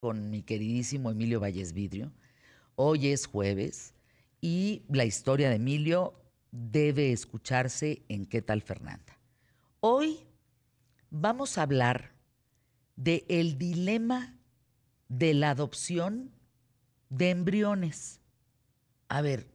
con mi queridísimo Emilio Valles Vidrio. Hoy es jueves y la historia de Emilio debe escucharse en ¿Qué tal Fernanda? Hoy vamos a hablar de el dilema de la adopción de embriones. A ver,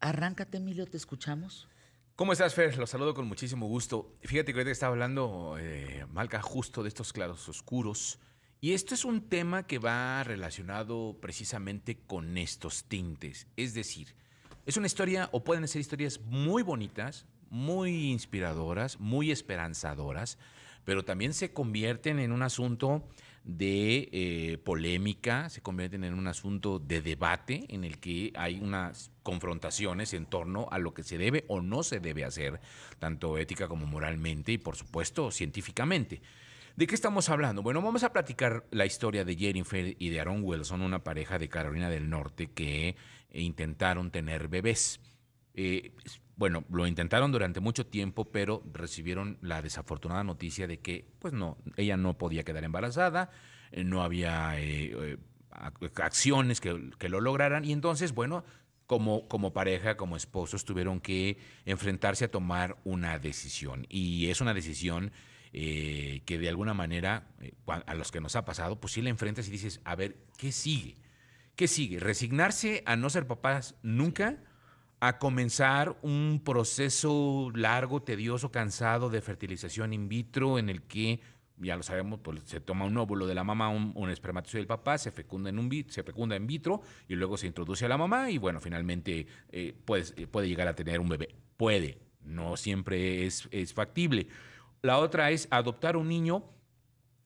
arráncate Emilio, te escuchamos. ¿Cómo estás, Fer? Los saludo con muchísimo gusto. Fíjate que ahorita estaba hablando, eh, Malca, justo de estos claros oscuros y esto es un tema que va relacionado precisamente con estos tintes. Es decir, es una historia o pueden ser historias muy bonitas, muy inspiradoras, muy esperanzadoras, pero también se convierten en un asunto de eh, polémica, se convierten en un asunto de debate en el que hay unas confrontaciones en torno a lo que se debe o no se debe hacer, tanto ética como moralmente y por supuesto científicamente. ¿De qué estamos hablando? Bueno, vamos a platicar la historia de Jennifer y de Aaron Wilson, una pareja de Carolina del Norte que eh, intentaron tener bebés. Eh, bueno, lo intentaron durante mucho tiempo, pero recibieron la desafortunada noticia de que, pues no, ella no podía quedar embarazada, eh, no había acciones que, lo lograran, y entonces, bueno, como, como, pareja, como esposos, tuvieron que enfrentarse a tomar una decisión. Y es una decisión eh, que de alguna manera, eh, a los que nos ha pasado, pues si le enfrentas y dices, a ver, ¿qué sigue? ¿Qué sigue? ¿Resignarse a no ser papás nunca? ¿A comenzar un proceso largo, tedioso, cansado de fertilización in vitro en el que ya lo sabemos, pues se toma un óvulo de la mamá, un, espermatozoide del papá, se fecunda, en un se fecunda in vitro y luego se introduce a la mamá y bueno, finalmente eh, puede llegar a tener un bebé. Puede, no siempre es, es factible. La otra es adoptar un niño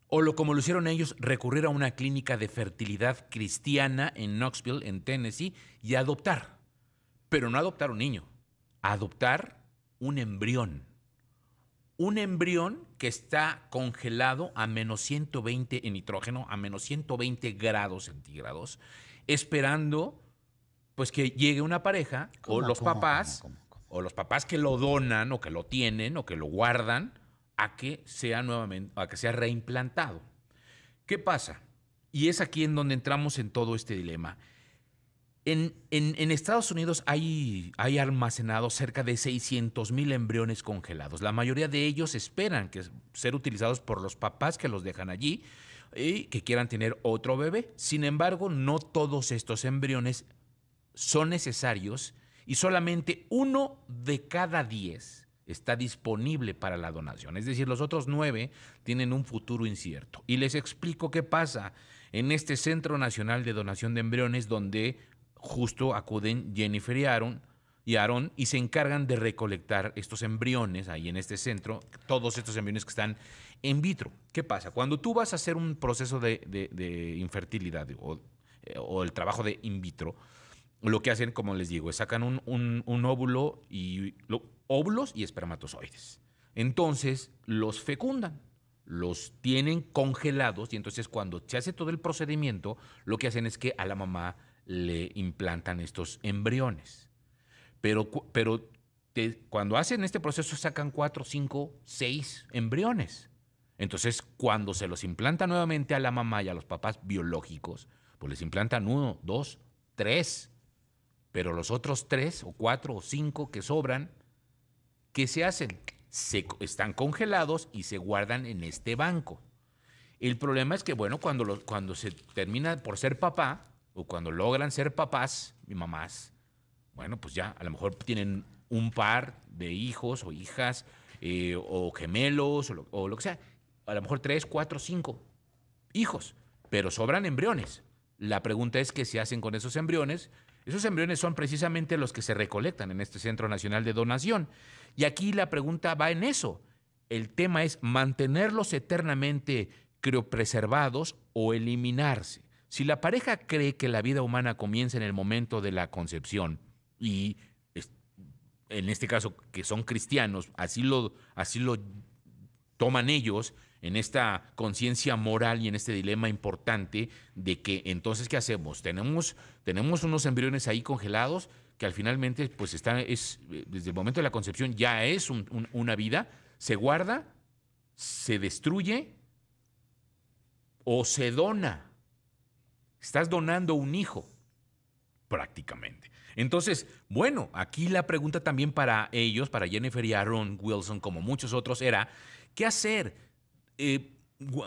o lo como lo hicieron ellos, recurrir a una clínica de fertilidad cristiana en Knoxville, en Tennessee, y adoptar. Pero no adoptar un niño, adoptar un embrión. Un embrión que está congelado a menos 120 en nitrógeno, a menos 120 grados centígrados, esperando pues que llegue una pareja o los papás, o los papás que lo donan o que lo tienen o que lo guardan a que sea nuevamente, a que sea reimplantado. ¿Qué pasa? Y es aquí en donde entramos en todo este dilema. En, Estados Unidos hay, hay almacenados cerca de 600 mil embriones congelados. La mayoría de ellos esperan ser utilizados por los papás que los dejan allí y que quieran tener otro bebé. Sin embargo, no todos estos embriones son necesarios y solamente uno de cada diez está disponible para la donación. Es decir, los otros nueve tienen un futuro incierto. Y les explico qué pasa en este Centro Nacional de Donación de Embriones, donde justo acuden Jennifer y Aaron, y y se encargan de recolectar estos embriones ahí en este centro, todos estos embriones que están en vitro. ¿Qué pasa? Cuando tú vas a hacer un proceso de, infertilidad eh, o, el trabajo de in vitro, lo que hacen, como les digo, es sacan un, óvulo y óvulos y espermatozoides. Entonces los fecundan, los tienen congelados y entonces cuando se hace todo el procedimiento, lo que hacen es que a la mamá le implantan estos embriones. Pero, pero cuando hacen este proceso sacan cuatro, cinco, seis embriones. Entonces cuando se los implanta nuevamente a la mamá y a los papás biológicos, pues les implantan uno, dos, tres pero los otros tres o cuatro o cinco que sobran, ¿qué se hacen? están congelados y se guardan en este banco. El problema es que, bueno, cuando, cuando se termina por ser papá, o cuando logran ser papás y mamás, bueno, pues ya a lo mejor tienen un par de hijos o hijas, eh, o gemelos, o lo, o lo que sea. A lo mejor tres, cuatro, cinco hijos, pero sobran embriones. La pregunta es qué se hacen con esos embriones esos embriones son precisamente los que se recolectan en este Centro Nacional de Donación. Y aquí la pregunta va en eso. El tema es mantenerlos eternamente criopreservados o eliminarse. Si la pareja cree que la vida humana comienza en el momento de la concepción y en este caso que son cristianos, así lo, así lo toman ellos, en esta conciencia moral y en este dilema importante de que entonces, ¿qué hacemos? Tenemos, tenemos unos embriones ahí congelados que al finalmente, pues están, es, eh, desde el momento de la concepción ya es una vida, se guarda, se destruye o se dona. Estás donando un hijo, prácticamente. Entonces, bueno, aquí la pregunta también para ellos, para Jennifer y Aaron Wilson, como muchos otros, era, ¿qué hacer? Eh,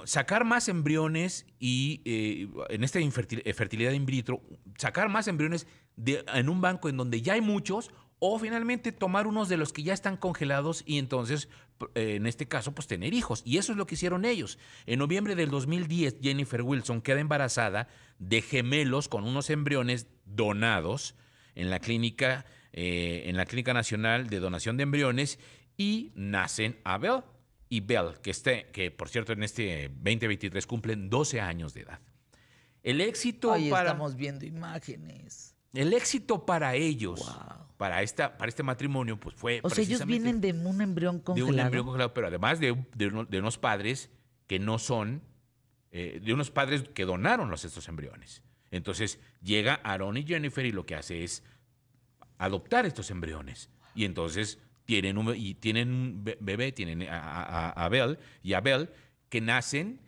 sacar más embriones y eh, en esta eh, fertilidad in vitro, sacar más embriones de, en un banco en donde ya hay muchos o finalmente tomar unos de los que ya están congelados y entonces, en este caso, pues tener hijos. Y eso es lo que hicieron ellos. En noviembre del 2010, Jennifer Wilson queda embarazada de gemelos con unos embriones donados en la clínica, en la clínica nacional de donación de embriones y nacen Abel y Bell, que, este, que por cierto en este 2023 cumplen 12 años de edad. El éxito ahí para, estamos viendo imágenes. El éxito para ellos, para, esta, para este matrimonio, pues fue. O sea, ellos vienen de un embrión congelado. De un embrión congelado, pero además de, unos padres que no son, eh, de unos padres que donaron los estos embriones. Entonces llega Aaron y Jennifer y lo que hace es adoptar estos embriones. Y entonces tienen, un, y tienen un bebé, tienen a, Abel y Abel, que nacen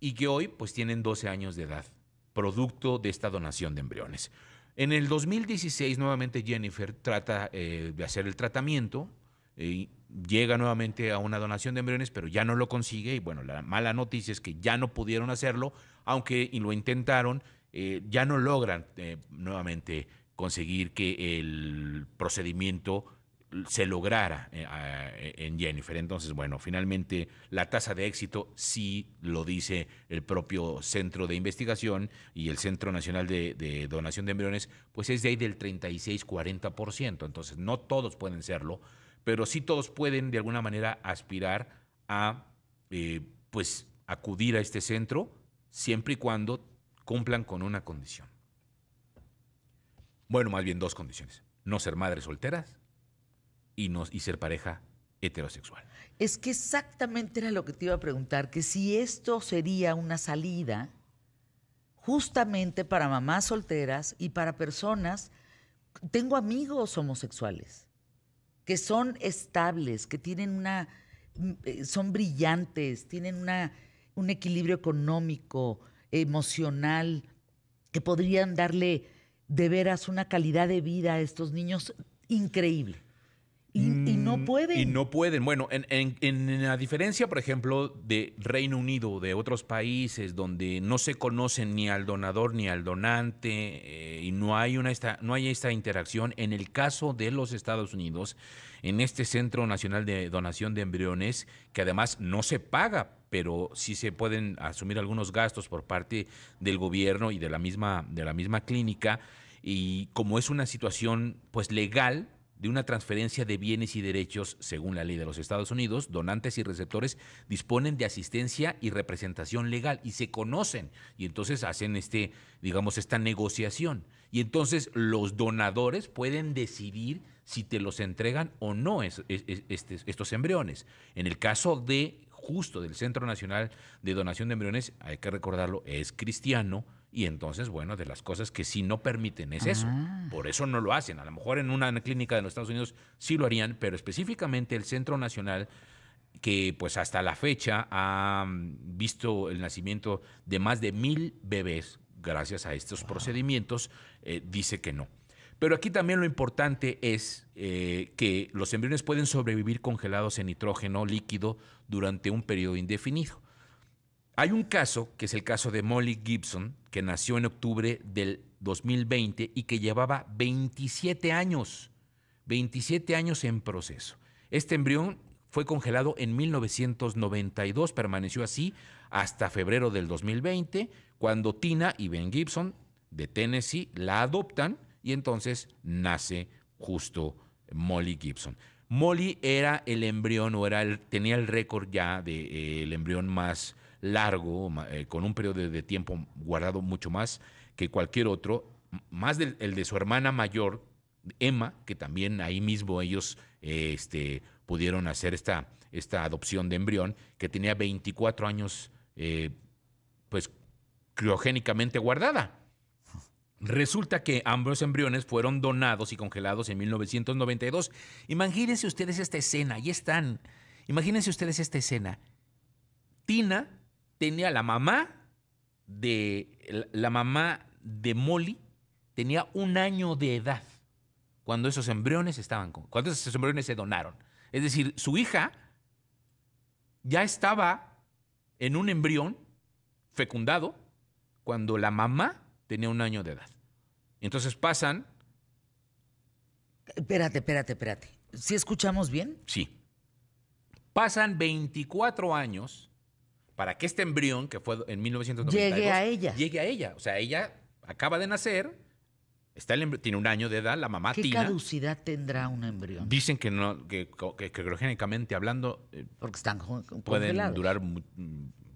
y que hoy pues tienen 12 años de edad, producto de esta donación de embriones. En el 2016 nuevamente Jennifer trata eh, de hacer el tratamiento, eh, y llega nuevamente a una donación de embriones, pero ya no lo consigue y bueno, la mala noticia es que ya no pudieron hacerlo, aunque lo intentaron, eh, ya no logran nuevamente conseguir que el procedimiento se lograra eh, e, en Jennifer. Entonces, bueno, finalmente la tasa de éxito sí lo dice el propio Centro de Investigación y el Centro Nacional de, Donación de Embriones, pues es de ahí del 36-40%. Entonces, no todos pueden serlo, pero sí todos pueden de alguna manera aspirar a, eh, pues, acudir a este centro siempre y cuando cumplan con una condición. Bueno, más bien dos condiciones. No ser madres solteras y, ser pareja heterosexual. Es que exactamente era lo que te iba a preguntar, que si esto sería una salida justamente para mamás solteras y para personas, tengo amigos homosexuales que son estables, que tienen una, eh, son brillantes, tienen un equilibrio económico, emocional, que podrían darle de veras una calidad de vida a estos niños increíble. Y, mm, no pueden. Y no pueden. Bueno, en, en, la diferencia, por ejemplo, de Reino Unido, de otros países donde no se conocen ni al donador ni al donante eh, y no hay, una, esta, no hay esta interacción, en el caso de los Estados Unidos, en este Centro Nacional de Donación de Embriones, que además no se paga pero sí se pueden asumir algunos gastos por parte del gobierno y de la misma, de la misma clínica. Y como es una situación pues legal, de una transferencia de bienes y derechos, según la ley de los Estados Unidos, donantes y receptores disponen de asistencia y representación legal y se conocen y entonces hacen este, digamos, esta negociación. Y entonces los donadores pueden decidir si te los entregan o no este, estos embriones. En el caso de justo del Centro Nacional de Donación de Embriones, hay que recordarlo, es cristiano, y entonces, bueno, de las cosas que sí no permiten es eso. Ah. Por eso no lo hacen. A lo mejor en una clínica de los Estados Unidos sí lo harían, pero específicamente el Centro Nacional que pues hasta la fecha ha mm, visto el nacimiento de más de mil bebés gracias a estos procedimientos, eh, dice que no. Pero aquí también lo importante es eh, que los embriones pueden sobrevivir congelados en nitrógeno líquido durante un periodo indefinido. Hay un caso, que es el caso de Molly Gibson, que nació en octubre del 2020 y que llevaba 27 años, 27 años en proceso. Este embrión fue congelado en 1992, permaneció así hasta febrero del 2020, cuando Tina y Ben Gibson de Tennessee la adoptan y entonces nace justo Molly Gibson. Molly era el embrión o era tenía el récord ya del de, eh, embrión más largo, eh, con un periodo de tiempo guardado mucho más que cualquier otro, más el de su hermana mayor, Emma, que también ahí mismo ellos eh, este, pudieron hacer esta, esta adopción de embrión, que tenía 24 años, eh, pues, criogénicamente guardada. Resulta que ambos embriones fueron donados y congelados en 1992. Imagínense ustedes esta escena, ahí están. Imagínense ustedes esta escena. Tina tenía la mamá de la mamá de Molly tenía un año de edad cuando esos embriones estaban cuando esos embriones se donaron. Es decir, su hija ya estaba en un embrión fecundado cuando la mamá tenía un año de edad. Entonces pasan. Espérate, espérate, espérate. ¿Sí escuchamos bien? Sí. Pasan 24 años para que este embrión, que fue en 1992, llegue a ella. Llegue a ella. O sea, ella acaba de nacer, está tiene un año de edad, la mamá tiene tina. ¿Qué caducidad tendrá un embrión? Dicen que no, que, que, hablando. Eh, Porque están congelados. Pueden durar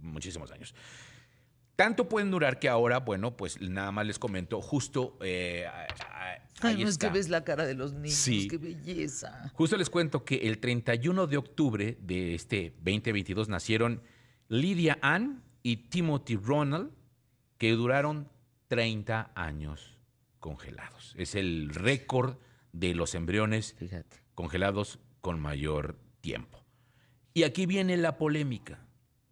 muchísimos años. Tanto pueden durar que ahora, bueno, pues nada más les comento, justo. Eh, Ay, no es que ves la cara de los niños, qué belleza. Justo les cuento que el 31 de octubre de este 2022 nacieron Lydia Ann y Timothy Ronald, que duraron 30 años congelados. Es el récord de los embriones congelados con mayor tiempo. Y aquí viene la polémica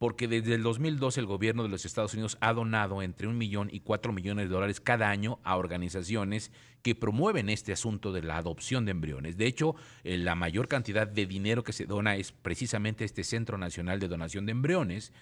porque desde el 2012 el gobierno de los Estados Unidos ha donado entre un millón y cuatro millones de dólares cada año a organizaciones que promueven este asunto de la adopción de embriones. De hecho, eh, la mayor cantidad de dinero que se dona es precisamente este Centro Nacional de Donación de Embriones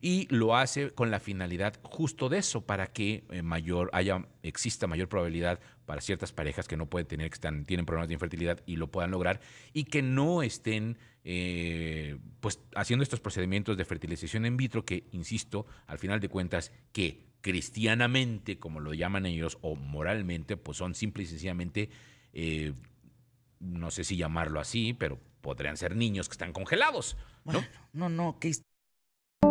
y lo hace con la finalidad justo de eso, para que eh, mayor haya, exista mayor probabilidad para ciertas parejas que no pueden tener, que están, tienen problemas de infertilidad y lo puedan lograr, y que no estén eh, pues haciendo estos procedimientos de fertilización in vitro, que, insisto, al final de cuentas, que cristianamente, como lo llaman ellos, o moralmente, pues son simple y sencillamente, eh, no sé si llamarlo así, pero podrían ser niños que están congelados. ¿no? Bueno, no, no, que...